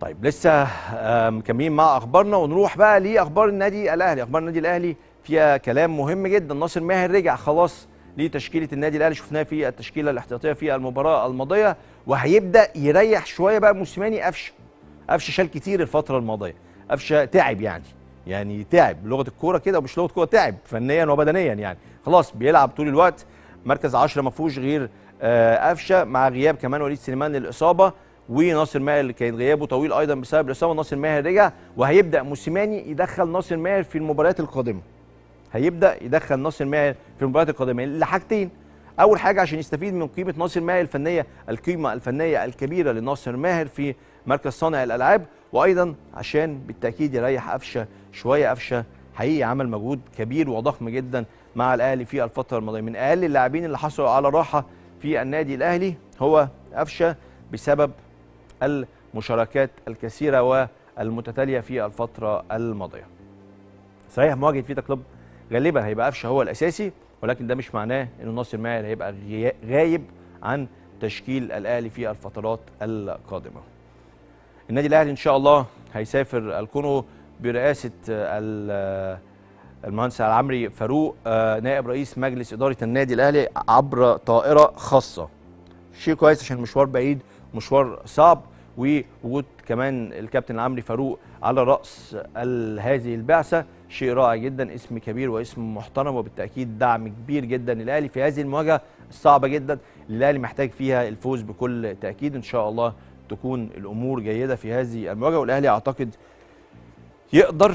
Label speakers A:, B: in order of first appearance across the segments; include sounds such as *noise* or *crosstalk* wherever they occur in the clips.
A: طيب لسه آه، مكملين مع اخبارنا ونروح بقى لاخبار النادي الاهلي اخبار النادي الاهلي فيها كلام مهم جدا ناصر ماهر رجع خلاص لتشكيله النادي الاهلي شفناه في التشكيله الاحتياطيه في المباراه الماضيه وهيبدا يريح شويه بقى موسيماني قفشه قفشه شال كتير الفتره الماضيه قفشه تعب يعني يعني تعب لغه الكوره كده ومش لغه كوره تعب فنيا وبدنيا يعني خلاص بيلعب طول الوقت مركز 10 ما فيهوش غير آه، قفشه مع غياب كمان وليد سليمان للاصابه وناصر ماهر اللي كان غيابه طويل ايضا بسبب الاصابه ناصر ماهر رجع وهيبدا موسيماني يدخل ناصر ماهر في المباريات القادمه هيبدا يدخل ناصر ماهر في المباريات القادمه لحاجتين اول حاجه عشان يستفيد من قيمه ناصر ماهر الفنيه القيمه الفنيه الكبيره لناصر ماهر في مركز صانع الالعاب وايضا عشان بالتاكيد يريح قفشه شويه قفشه حقيقي عمل مجهود كبير وضخم جدا مع الاهلي في الفتره الماضيه من اقل اللاعبين اللي حصلوا على راحه في النادي الاهلي هو قفشه بسبب المشاركات الكثيره والمتتاليه في الفتره الماضيه. صحيح مواجهه فيتا كلوب غالبا هيبقى قفشه هو الاساسي ولكن ده مش معناه ان ناصر ماهر هيبقى غايب عن تشكيل الاهلي في الفترات القادمه. النادي الاهلي ان شاء الله هيسافر الكونغو برئاسه المهندس العمري فاروق آه، نائب رئيس مجلس اداره النادي الاهلي عبر طائره خاصه. شيء كويس عشان المشوار بعيد مشوار صعب ووجود كمان الكابتن عمرو فاروق على راس هذه البعثه شيء رائع جدا اسم كبير واسم محترم وبالتاكيد دعم كبير جدا للاهلي في هذه المواجهه الصعبه جدا الاهلي محتاج فيها الفوز بكل تاكيد ان شاء الله تكون الامور جيده في هذه المواجهه والاهلي اعتقد يقدر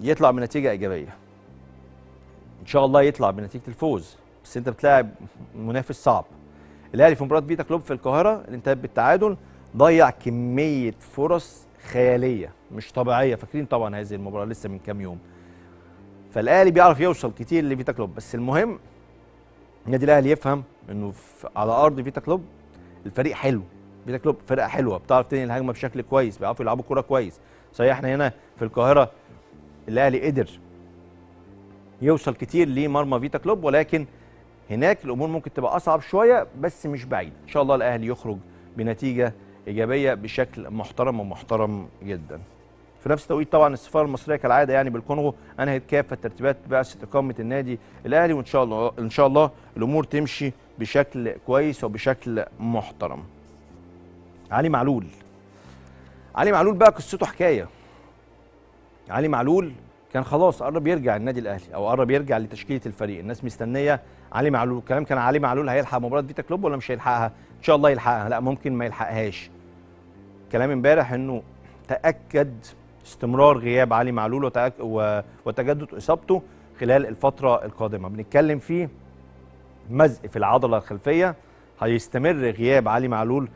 A: يطلع بنتيجه ايجابيه ان شاء الله يطلع بنتيجه الفوز بس انت بتلاعب منافس صعب الاهلي في مباراه بيتا كلوب في القاهره اللي انتهت بالتعادل ضيع كميه فرص خياليه مش طبيعيه فاكرين طبعا هذه المباراه لسه من كام يوم فالاهلي بيعرف يوصل كتير لفيتا كلوب بس المهم النادي الاهلي يفهم انه على ارض فيتا كلوب الفريق حلو فيتا كلوب فرقه حلوه بتعرف تنقل الهجمه بشكل كويس بيعرفوا يلعبوا كوره كويس صحيح احنا هنا في القاهره الاهلي قدر يوصل كتير لمرمى فيتا كلوب ولكن هناك الامور ممكن تبقى اصعب شويه بس مش بعيد ان شاء الله الاهلي يخرج بنتيجه ايجابيه بشكل محترم ومحترم جدا في نفس التوقيت طبعا السفاره المصريه كالعاده يعني بالكونغو انهت كافه ترتيبات بعثه اقامه النادي الاهلي وان شاء الله ان شاء الله الامور تمشي بشكل كويس وبشكل محترم علي معلول علي معلول بقى قصته حكايه علي معلول كان خلاص قرب يرجع النادي الاهلي او قرب يرجع لتشكيله الفريق الناس مستنيه علي معلول الكلام كان علي معلول هيلحق مباراه فيتا كلوب ولا مش هيلحقها ان شاء الله يلحقها لا ممكن ما يلحقهاش كلام امبارح انه تاكد استمرار غياب علي معلول وتأك... و... وتجدد اصابته خلال الفتره القادمه بنتكلم في مزق في العضله الخلفيه هيستمر غياب علي معلول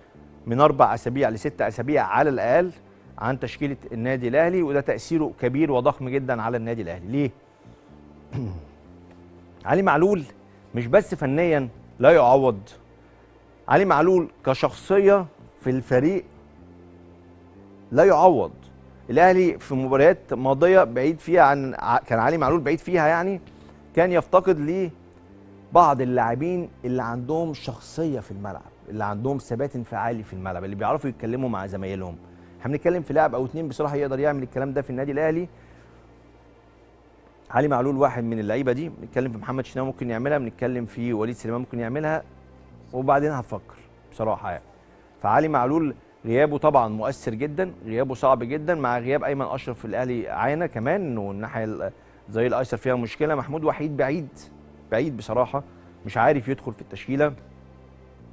A: من اربع اسابيع لست اسابيع على الاقل عن تشكيله النادي الاهلي وده تاثيره كبير وضخم جدا على النادي الاهلي ليه *clears throat* علي معلول مش بس فنيا لا يعوض علي معلول كشخصيه في الفريق لا يعوض الاهلي في مباريات ماضيه بعيد فيها عن كان علي معلول بعيد فيها يعني كان يفتقد ل بعض اللاعبين اللي عندهم شخصيه في الملعب اللي عندهم ثبات انفعالي في الملعب اللي بيعرفوا يتكلموا مع زمايلهم احنا بنتكلم في لاعب او اثنين بصراحه يقدر يعمل الكلام ده في النادي الاهلي علي معلول واحد من اللعيبه دي بنتكلم في محمد شناوي ممكن يعملها بنتكلم في وليد سليمان ممكن يعملها وبعدين هفكر بصراحه يعني فعلي معلول غيابه طبعا مؤثر جدا غيابه صعب جدا مع غياب ايمن اشرف في الاهلي عانى كمان والناحيه زي الايسر فيها مشكله محمود وحيد بعيد بعيد بصراحه مش عارف يدخل في التشكيله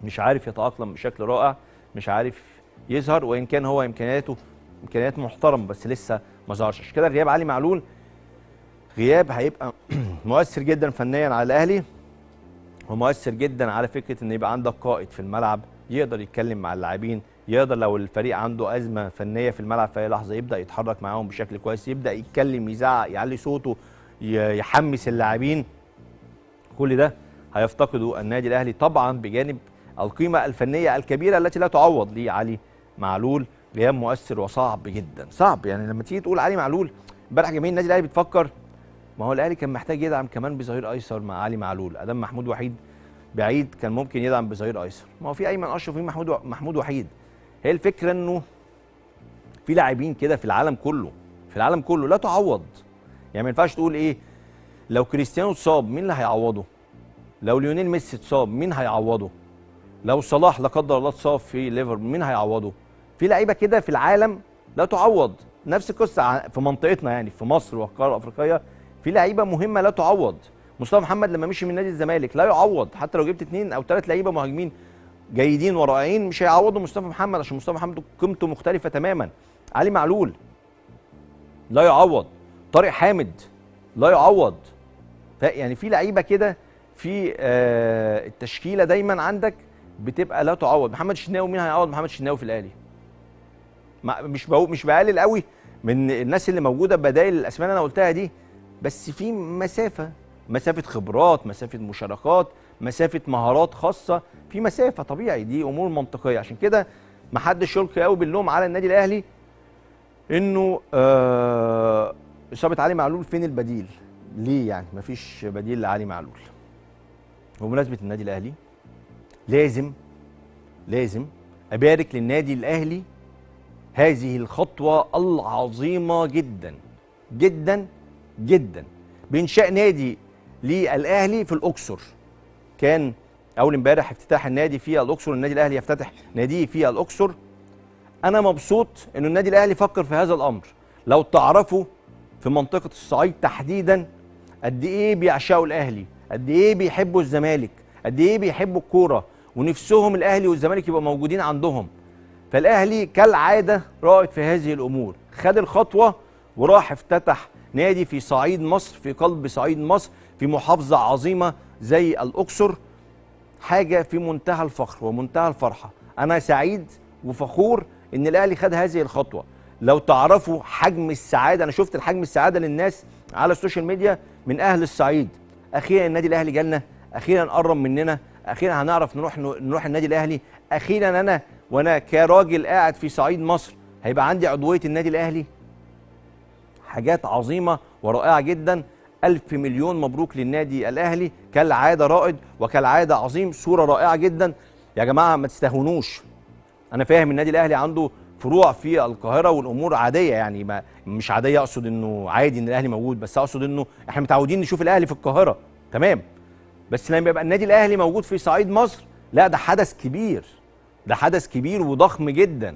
A: مش عارف يتاقلم بشكل رائع مش عارف يظهر وان كان هو امكانياته امكانيات محترم بس لسه ما ظهرش عشان كده غياب علي معلول غياب هيبقى *clears throat* مؤثر جدا فنيا على الاهلي ومؤثر جدا على فكره ان يبقى عندك قائد في الملعب يقدر يتكلم مع اللاعبين يقدر لو الفريق عنده ازمه فنيه في الملعب في اي لحظه يبدا يتحرك معاهم بشكل كويس يبدا يتكلم يزعق يعلي صوته يحمس اللاعبين كل ده هيفتقده النادي الاهلي طبعا بجانب القيمه الفنيه الكبيره التي لا تعوض لعلي معلول غياب مؤثر وصعب جدا صعب يعني لما تيجي تقول علي معلول امبارح جماهير النادي الاهلي بتفكر ما هو الاهلي كان محتاج يدعم كمان بظهير ايسر مع علي معلول ادام محمود وحيد بعيد كان ممكن يدعم بظهير ايسر ما هو في ايمن اشرف وفي محمود محمود وحيد هي الفكره انه في لاعبين كده في العالم كله في العالم كله لا تعوض يعني ما ينفعش تقول ايه لو كريستيانو اتصاب مين اللي هيعوضه لو ليونيل ميسي اتصاب مين هيعوضه لو صلاح لا قدر الله اتصاب في ليفربول مين هيعوضه في لعيبه كده في العالم لا تعوض نفس القصه في منطقتنا يعني في مصر والقاره الافريقيه في لعيبه مهمه لا تعوض مصطفى محمد لما مشي من نادي الزمالك لا يعوض حتى لو جبت اثنين او ثلاث لعيبه مهاجمين جيدين ورائعين مش هيعوضوا مصطفى محمد عشان مصطفى محمد قيمته مختلفه تماما علي معلول لا يعوض طارق حامد لا يعوض يعني في لعيبه كده في آه، التشكيله دايما عندك بتبقى لا تعوض محمد الشناوي مين هيعوض محمد الشناوي في الاهلي مش مش بقلل قوي من الناس اللي موجوده بدائل الاسماء اللي انا قلتها دي بس في مسافه مسافه خبرات مسافه مشاركات مسافه مهارات خاصه في مسافه طبيعي دي امور منطقيه عشان كده ما حدش يلقي قوي باللوم على النادي الاهلي انه آه، اصابه آه علي معلول فين البديل ليه يعني ما فيش بديل لعلي معلول بمناسبه النادي الاهلي لازم لازم ابارك للنادي الاهلي هذه الخطوة العظيمة جدا جدا جدا بإنشاء نادي للأهلي في الأقصر كان أول امبارح افتتاح النادي في الأقصر النادي الأهلي يفتتح ناديه في الأقصر أنا مبسوط إن النادي الأهلي فكر في هذا الأمر لو تعرفوا في منطقة الصعيد تحديدا قد إيه بيعشقوا الأهلي قد إيه بيحبوا الزمالك قد إيه بيحبوا الكورة ونفسهم الأهلي والزمالك يبقوا موجودين عندهم فالاهلي كالعاده رائد في هذه الامور خد الخطوه وراح افتتح نادي في صعيد مصر في قلب صعيد مصر في محافظه عظيمه زي الاقصر حاجه في منتهى الفخر ومنتهى الفرحه انا سعيد وفخور ان الاهلي خد هذه الخطوه لو تعرفوا حجم السعاده انا شفت الحجم السعاده للناس على السوشيال ميديا من اهل الصعيد اخيرا النادي الاهلي جالنا اخيرا قرب مننا اخيرا هنعرف نروح نروح النادي الاهلي اخيرا انا وانا كراجل قاعد في صعيد مصر هيبقى عندي عضويه النادي الاهلي حاجات عظيمه ورائعه جدا ألف مليون مبروك للنادي الأهلي كالعادة رائد وكالعادة عظيم صورة رائعة جدا يا جماعة ما تستهونوش أنا فاهم النادي الأهلي عنده فروع في القاهرة والأمور عادية يعني ما مش عادية أقصد إنه عادي إن الأهلي موجود بس أقصد إنه إحنا متعودين نشوف الأهلي في القاهرة تمام بس لما يبقى النادي الأهلي موجود في صعيد مصر لا ده حدث كبير ده حدث كبير وضخم جدا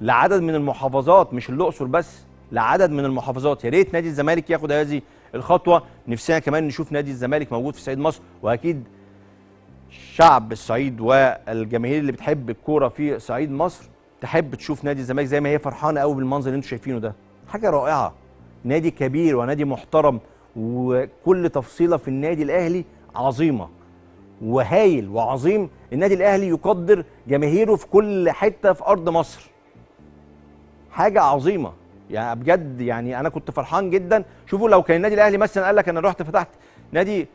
A: لعدد من المحافظات مش الاقصر بس لعدد من المحافظات يا ريت نادي الزمالك ياخد هذه الخطوه نفسنا كمان نشوف نادي الزمالك موجود في صعيد مصر واكيد شعب الصعيد والجماهير اللي بتحب الكوره في صعيد مصر تحب تشوف نادي الزمالك زي ما هي فرحانه قوي بالمنظر اللي انتم شايفينه ده حاجه رائعه نادي كبير ونادي محترم وكل تفصيله في النادي الاهلي عظيمه وهايل وعظيم النادي الاهلي يقدر جماهيره في كل حته في ارض مصر حاجه عظيمه يعني بجد يعني انا كنت فرحان جدا شوفوا لو كان النادي الاهلي مثلا قال لك انا رحت فتحت نادي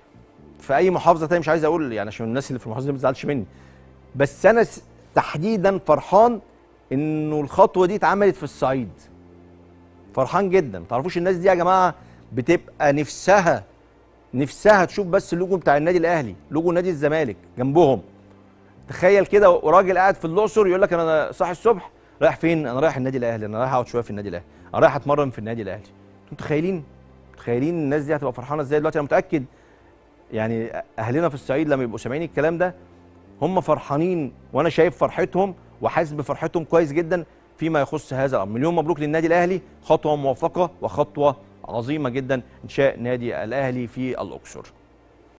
A: في اي محافظه تانية مش عايز اقول يعني عشان الناس اللي في المحافظه ما تزعلش مني بس انا تحديدا فرحان انه الخطوه دي اتعملت في الصعيد فرحان جدا ما تعرفوش الناس دي يا جماعه بتبقى نفسها نفسها تشوف بس اللوجو بتاع النادي الاهلي لوجو نادي الزمالك جنبهم تخيل كده وراجل قاعد في الاقصر يقول لك انا صاحي الصبح رايح فين انا رايح النادي الاهلي انا رايح اقعد شويه في النادي الاهلي انا رايح اتمرن في النادي الاهلي انتوا متخيلين متخيلين الناس دي هتبقى فرحانه ازاي دلوقتي انا متاكد يعني اهلنا في الصعيد لما يبقوا سامعين الكلام ده هم فرحانين وانا شايف فرحتهم وحاسس بفرحتهم كويس جدا فيما يخص هذا الامر مليون مبروك للنادي الاهلي خطوه موفقه وخطوه عظيمه جدا انشاء نادي الاهلي في الاقصر